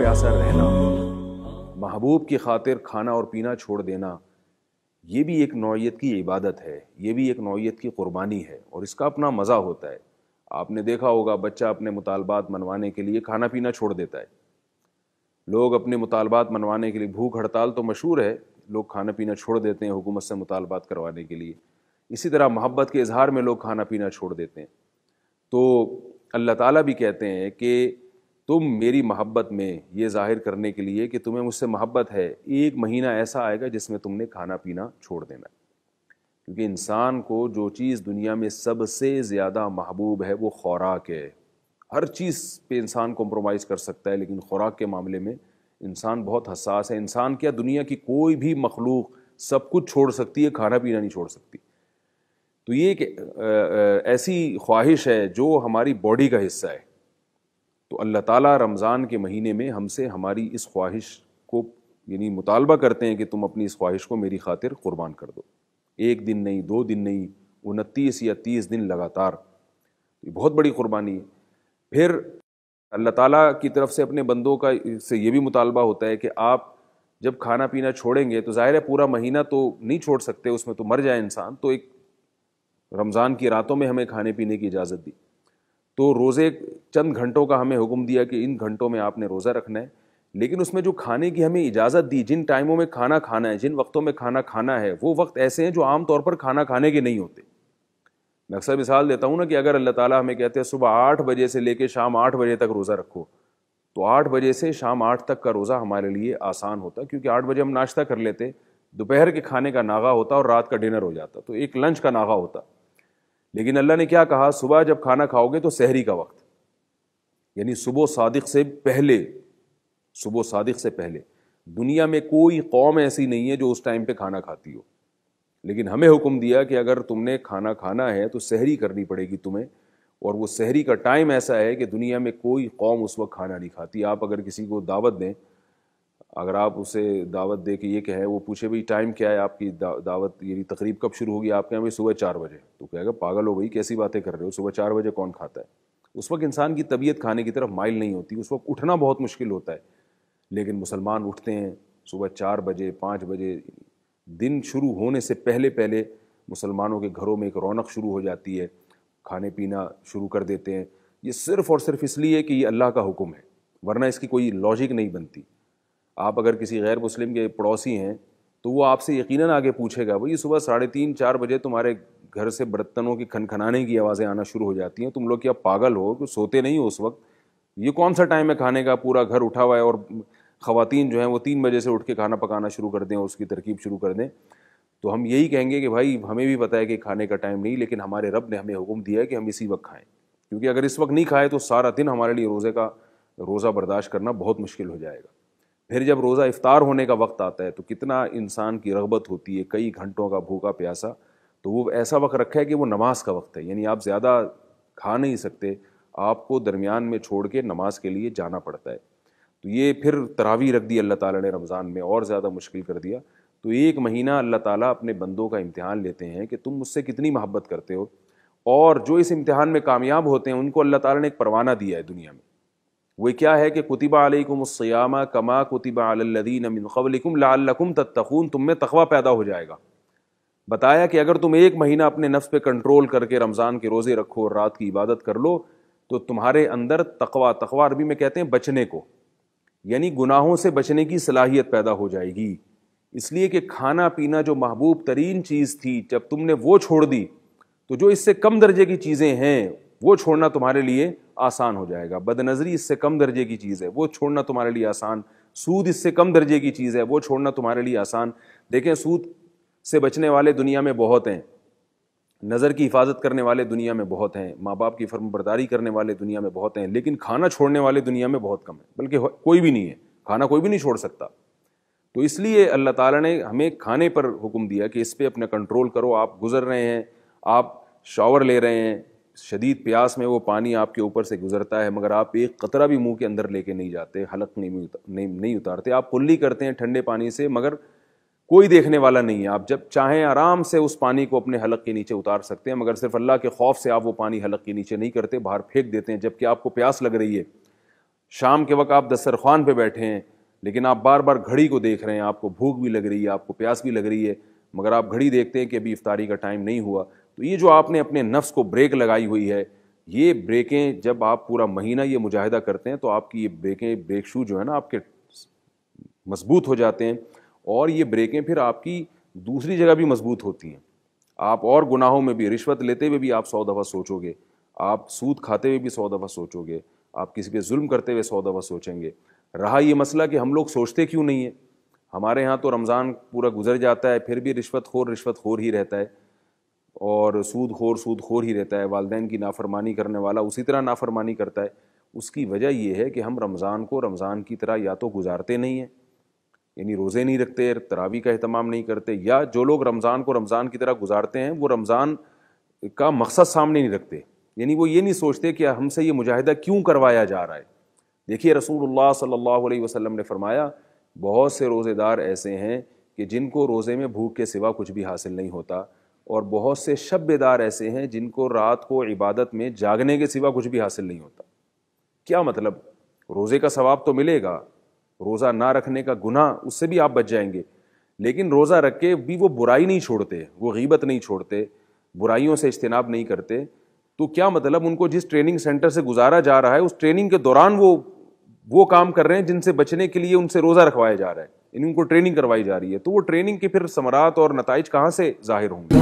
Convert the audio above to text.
प्यासा रहना महबूब की खातिर खाना और पीना छोड़ देना ये भी एक नौीयत की इबादत है ये भी एक नौीयत की कुर्बानी है और इसका अपना मज़ा होता है आपने देखा होगा बच्चा अपने मुतालबात मनवाने के लिए खाना पीना छोड़ देता है लोग अपने मुतालबात मनवाने के लिए भूख हड़ताल तो मशहूर है लोग खाना पीना छोड़ देते हैं हुकूमत से मुतालबात करवाने के लिए इसी तरह मोहब्बत के इजहार में लोग खाना पीना छोड़ देते हैं तो अल्लाह ताला भी कहते हैं कि तुम मेरी मोहब्बत में ये जाहिर करने के लिए कि तुम्हें मुझसे मोहब्बत है एक महीना ऐसा आएगा जिसमें तुमने खाना पीना छोड़ देना क्योंकि इंसान को जो चीज़ दुनिया में सबसे ज़्यादा महबूब है वो खुराक है हर चीज़ पे इंसान कॉम्प्रोमाइज़ कर सकता है लेकिन खुराक के मामले में इंसान बहुत हसास है इंसान क्या दुनिया की कोई भी मखलूक सब कुछ छोड़ सकती है खाना पीना नहीं छोड़ सकती तो ये एक ऐसी ख्वाहिश है जो हमारी बॉडी का हिस्सा है अल्लाह ताला रमज़ान के महीने में हमसे हमारी इस ख्वाहिश को यानी मुतालबा करते हैं कि तुम अपनी इस ख्वाहिश को मेरी खातिर क़ुरबान कर दो एक दिन नहीं दो दिन नहीं उनतीस या तीस दिन लगातार ये बहुत बड़ी क़ुरबानी है फिर अल्लाह ताला की तरफ से अपने बंदों का इससे ये भी मुतालबा होता है कि आप जब खाना पीना छोड़ेंगे तो ज़ाहिर है पूरा महीना तो नहीं छोड़ सकते उसमें तो मर जाए इंसान तो एक रमज़ान की रातों में हमें खाने पीने की इजाज़त दी तो रोज़े चंद घंटों का हमें हुक्म दिया कि इन घंटों में आपने रोज़ा रखना है लेकिन उसमें जो खाने की हमें इजाज़त दी जिन टाइमों में खाना खाना है जिन वक्तों में खाना खाना है वो वक्त ऐसे हैं जो आम तौर पर खाना खाने के नहीं होते मैं अक्सर मिसाल देता हूँ ना कि अगर अल्लाह ताला हमें कहते हैं सुबह आठ बजे से लेकर शाम आठ बजे तक रोज़ा रखो तो आठ बजे से शाम आठ तक का रोज़ा हमारे लिए आसान होता क्योंकि आठ बजे हम नाश्ता कर लेते दोपहर के खाने का नागा होता और रात का डिनर हो जाता तो एक लंच का नागा होता लेकिन अल्लाह ने क्या कहा सुबह जब खाना खाओगे तो सहरी का वक्त यानी सुबह सादिक से पहले सुबह सादिक से पहले दुनिया में कोई कौम ऐसी नहीं है जो उस टाइम पे खाना खाती हो लेकिन हमें हुक्म दिया कि अगर तुमने खाना खाना है तो सहरी करनी पड़ेगी तुम्हें और वो सहरी का टाइम ऐसा है कि दुनिया में कोई कौम उस वक्त खाना नहीं खाती आप अगर किसी को दावत दें अगर आप उसे दावत दे के ये कहें वो पूछे भाई टाइम क्या है आपकी दा, दावत ये तकरीब कब शुरू होगी आपके यहाँ भाई सुबह चार बजे तो कहेगा पागल हो भाई कैसी बातें कर रहे हो सुबह चार बजे कौन खाता है उस वक्त इंसान की तबीयत खाने की तरफ माइल नहीं होती उस वक्त उठना बहुत मुश्किल होता है लेकिन मुसलमान उठते हैं सुबह चार बजे पाँच बजे दिन शुरू होने से पहले पहले मुसलमानों के घरों में एक रौनक शुरू हो जाती है खाने पीना शुरू कर देते हैं ये सिर्फ़ और सिर्फ इसलिए कि ये अल्लाह का हुक्म है वरना इसकी कोई लॉजिक नहीं बनती आप अगर किसी गैर मुस्लिम के पड़ोसी हैं तो वो आपसे यकीन आगे पूछेगा भाई सुबह साढ़े तीन चार बजे तुम्हारे घर से बर्तनों की खनखनाने की आवाज़ें आना शुरू हो जाती हैं तुम लोग क्या पागल हो कि सोते नहीं हो उस वक्त ये कौन सा टाइम है खाने का पूरा घर उठा हुआ है और ख़वातीन जो हैं वो तीन बजे से उठ के खाना पकाना शुरू कर दें और उसकी तरकीब शुरू कर दें तो हम यही कहेंगे कि भाई हमें भी पता है कि खाने का टाइम नहीं लेकिन हमारे रब ने हमें हुक्म दिया है कि हम इसी वक्त खाएँ क्योंकि अगर इस वक्त नहीं खाए तो सारा दिन हमारे लिए रोज़े का रोज़ा बर्दाश्त करना बहुत मुश्किल हो जाएगा फिर जब रोज़ा इफ्तार होने का वक्त आता है तो कितना इंसान की रगबत होती है कई घंटों का भूखा प्यासा तो वो ऐसा वक्त रखा है कि वो नमाज का वक्त है यानी आप ज़्यादा खा नहीं सकते आपको दरमियान में छोड़ के नमाज के लिए जाना पड़ता है तो ये फिर तरावी रख दी अल्लाह ताला ने रमज़ान में और ज़्यादा मुश्किल कर दिया तो एक महीना अल्लाह ताला अपने बंदों का इम्तहान लेते हैं कि तुम मुझसे कितनी मोहब्बत करते हो और जो इस इम्तहान में कामयाब होते हैं उनको अल्लाह ताला ने एक परवाना दिया है दुनिया में वे क्या है कि कुतबा कुतिबा अलैकुमस्यामा कमा कुतिबा अलदीन मिनकबलकुम लाकुम तत्तखून तुम में तखवा पैदा हो जाएगा बताया कि अगर तुम एक महीना अपने नफ्स पे कंट्रोल करके रमज़ान के रोज़े रखो और रात की इबादत कर लो तो तुम्हारे अंदर तकवा तकवा अरबी में कहते हैं बचने को यानी गुनाहों से बचने की सलाहियत पैदा हो जाएगी इसलिए कि खाना पीना जो महबूब तरीन चीज़ थी जब तुमने वो छोड़ दी तो जो इससे कम दर्जे की चीज़ें हैं वो छोड़ना तुम्हारे लिए आसान हो जाएगा बदनज़री इससे कम दर्जे की चीज़ है वो छोड़ना तुम्हारे लिए आसान सूद इससे कम दर्जे की चीज़ है वो छोड़ना तुम्हारे लिए आसान देखें सूद से बचने वाले दुनिया में बहुत हैं नज़र की हिफाजत करने वाले दुनिया में बहुत हैं माँ बाप की फर्म बरदारी करने वाले दुनिया में बहुत हैं लेकिन खाना छोड़ने वाले दुनिया में बहुत कम है बल्कि कोई भी नहीं है खाना कोई भी नहीं छोड़ सकता तो इसलिए अल्लाह ताला ने हमें खाने पर हुक्म दिया कि इस पर अपना कंट्रोल करो आप गुज़र रहे हैं आप शावर ले रहे हैं शदीद प्यास में वो पानी आपके ऊपर से गुजरता है मगर आप एक कतरा भी मुंह के अंदर लेके नहीं जाते हलक नहीं नहीं नहीं उतारते आप कुल्ली करते हैं ठंडे पानी से मगर कोई देखने वाला नहीं है आप जब चाहें आराम से उस पानी को अपने हलक के नीचे उतार सकते हैं मगर सिर्फ अल्लाह के खौफ से आप वो पानी हलक के नीचे नहीं करते बाहर फेंक देते हैं जबकि आपको प्यास लग रही है शाम के वक्त आप दस्तरखान पर बैठे हैं लेकिन आप बार बार घड़ी को देख रहे हैं आपको भूख भी लग रही है आपको प्यास भी लग रही है मगर आप घड़ी देखते हैं कि अभी इफ्तारी का टाइम नहीं हुआ तो ये जो आपने अपने नफ्स को ब्रेक लगाई हुई है ये ब्रेकें जब आप पूरा महीना ये मुजाहिदा करते हैं तो आपकी ये ब्रेकें ब्रेक शू जो है ना आपके मजबूत हो जाते हैं और ये ब्रेकें फिर आपकी दूसरी जगह भी मजबूत होती हैं आप और गुनाहों में भी रिश्वत लेते हुए भी आप सौ दफ़ा सोचोगे आप सूद खाते हुए भी सौ दफ़ा सोचोगे आप किसी पे जुल्म करते हुए सौ दफ़ा सोचेंगे रहा ये मसला कि हम लोग सोचते क्यों नहीं है हमारे यहाँ तो रमज़ान पूरा गुजर जाता है फिर भी रिश्वत खोर रिश्वत खोर ही रहता है और सूद खोर सूद खोर ही रहता है वालदेन की नाफरमानी करने वाला उसी तरह नाफरमानी करता है उसकी वजह यह है कि हम रमज़ान को रमज़ान की तरह या तो गुजारते नहीं हैं यानी रोज़े नहीं रखते तरावी का अहतमाम नहीं करते या जो लोग रमज़ान को रमज़ान की तरह गुजारते हैं वो रमज़ान का मकसद सामने नहीं रखते यानी वो ये नहीं सोचते कि हमसे ये मुजाहिदा क्यों करवाया जा रहा है देखिए रसूल सल्लल्लाहु वसलम ने फरमाया बहुत से रोज़ेदार ऐसे हैं कि जिनको रोज़े में भूख के सिवा कुछ भी हासिल नहीं होता और बहुत से शब्बेदार ऐसे हैं जिनको रात को इबादत में जागने के सिवा कुछ भी हासिल नहीं होता क्या मतलब रोज़े का सवाब तो मिलेगा रोज़ा ना रखने का गुनाह उससे भी आप बच जाएंगे लेकिन रोज़ा रख के भी वो बुराई नहीं छोड़ते वो गीबत नहीं छोड़ते बुराइयों से इज्तनाब नहीं करते तो क्या मतलब उनको जिस ट्रेनिंग सेंटर से गुजारा जा रहा है उस ट्रेनिंग के दौरान वो वो काम कर रहे हैं जिनसे बचने के लिए उनसे रोज़ा रखवाया जा रहा है उनको ट्रेनिंग करवाई जा रही है तो वो ट्रेनिंग के फिर समरात और नतज कहाँ से जाहिर होंगे